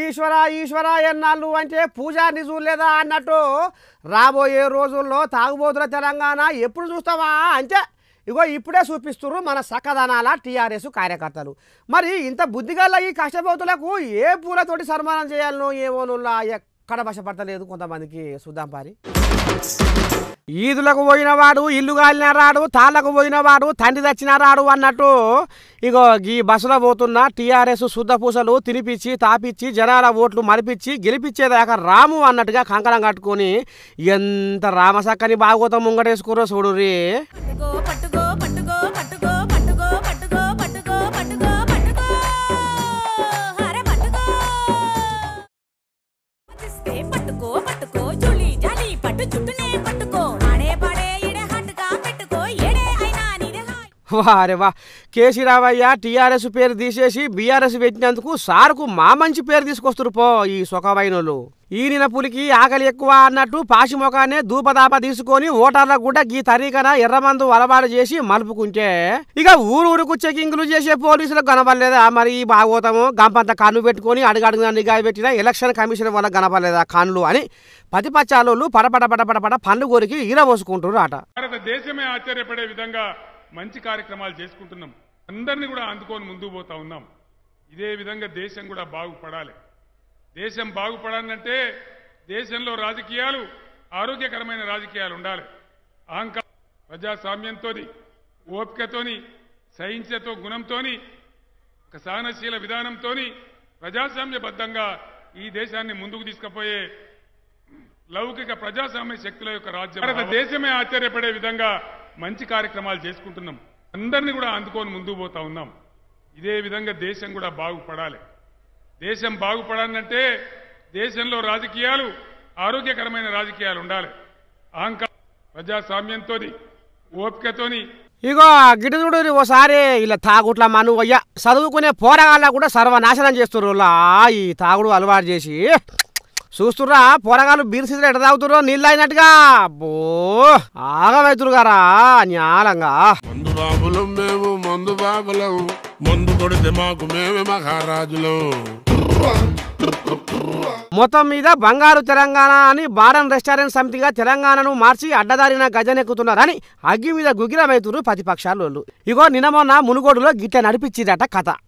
ఈశ్వర ఈశ్వర ఎన్నాళ్ళు అంటే పూజా లేదా అన్నట్టు రాబోయే రోజుల్లో తాగుబోతుల తెలంగాణ ఎప్పుడు చూస్తావా అంటే ఇగో ఇప్పుడే చూపిస్తున్నారు మన సకదనాల టీఆర్ఎస్ కార్యకర్తలు మరి ఇంత బుద్ధిగల ఈ కష్టపోతులకు ఏ పూలతోటి సన్మానం చేయాలనో ఏమోనులా ఎక్కడ బసపడతలేదు కొంతమందికి చూద్దాం పారి ఈదులకు పోయినవాడు ఇల్లు కాలిన రాడు తాళ్ళకు పోయినవాడు తండ్రి తెచ్చిన రాడు అన్నట్టు ఇగో ఈ బస్సులో పోతున్న టీఆర్ఎస్ పూసలు తినిపించి తాపిచ్చి జనాల ఓట్లు మరిపించి గెలిపించేదాకా రాము అన్నట్టుగా కంకణం కట్టుకొని ఎంత రామసక్కని బాగోతం ముంగటేసుకురో చూడు రే వారే వా కేసీ రావయ్య టీఆర్ఎస్ పేరు తీసేసి బీఆర్ఎస్ పెట్టినందుకు సార్కు మా మంచి పేరు తీసుకొస్తురు పో ఈ సొకవైనలు ఈనిన పులికి ఆకలి ఎక్కువ అన్నట్టు పాశిమొఖానే దూపదాప తీసుకొని ఓటర్లకు కూడా గీ తరీకన ఎర్రమందు అలవాటు చేసి మలుపుకుంటే ఇక ఊరూరుకు చెకింగ్లు చేసే పోలీసులకు కనపడలేదా మరి ఈ భాగవతము గంపంత కన్ను పెట్టుకొని అడుగడుగున నిఘా పెట్టిన ఎలక్షన్ కమిషన్ వల్ల కనపడలేదా కన్నులు అని పతిపచ్చాలోళ్ళు పడపడ పడపడ పండుగోరికి పండు ఈర పోసుకుంటున్నారు అట దేశమే ఆశ్చర్యపడే విధంగా మంచి కార్యక్రమాలు చేసుకుంటున్నాం అందరినీ కూడా అందుకొని ముందుకు పోతా ఉన్నాం ఇదే విధంగా దేశం కూడా బాగుపడాలి దేశం బాగుపడాలంటే దేశంలో రాజకీయాలు ఆరోగ్యకరమైన రాజకీయాలు ఉండాలి అహంకార ప్రజాస్వామ్యంతో ఓపికతోని సహించతో గుణంతోని సహనశీల విధానంతో ప్రజాస్వామ్యబద్ధంగా ఈ దేశాన్ని ముందుకు తీసుకుపోయే లౌకిక ప్రజాస్వామ్య శక్తుల యొక్క రాజ్యం దేశమే ఆశ్చర్యపడే విధంగా మంచి కార్యక్రమాలు చేసుకుంటున్నాం అందరినీ కూడా అందుకొని ముందు పోతా ఉన్నాం ఇదే విధంగా దేశం కూడా బాగుపడాలి దేశం బాగుపడాలంటే దేశంలో రాజకీయాలు ఆరోగ్యకరమైన రాజకీయాలు ఉండాలి అహంకారం ప్రజాస్వామ్యంతో ఓపికతోని ఇగో గిట ఓసారి ఇలా తాగుట్ల అయ్యా చదువుకునే పోరాళ్ళ కూడా సర్వనాశనం చేస్తున్నారు ఈ తాగుడు అలవాటు చేసి చూస్తుర్రా పోరగాళ్ళు బీర్సీ ఎట్ట ఎట తాగుతుర్రో నీళ్ళు అయినట్టుగా అబ్బో ఆగమవుతురు గారా న్యాలంగా మందు బాబులు మేము మందు బాబులం మందు కొడితే మాకు మేమే మహారాజులు మొత్తం మీద బంగారు తెలంగాణ అని బారన్ రెస్టారెంట్ సమితిగా తెలంగాణను మార్చి అడ్డదారిన గజనెక్కుతున్నారని అగ్గి మీద గుగ్గిలమైతురు ప్రతిపక్షాలు ఇగో నినమొన్న మునుగోడులో గిట్ట నడిపించిందట కథ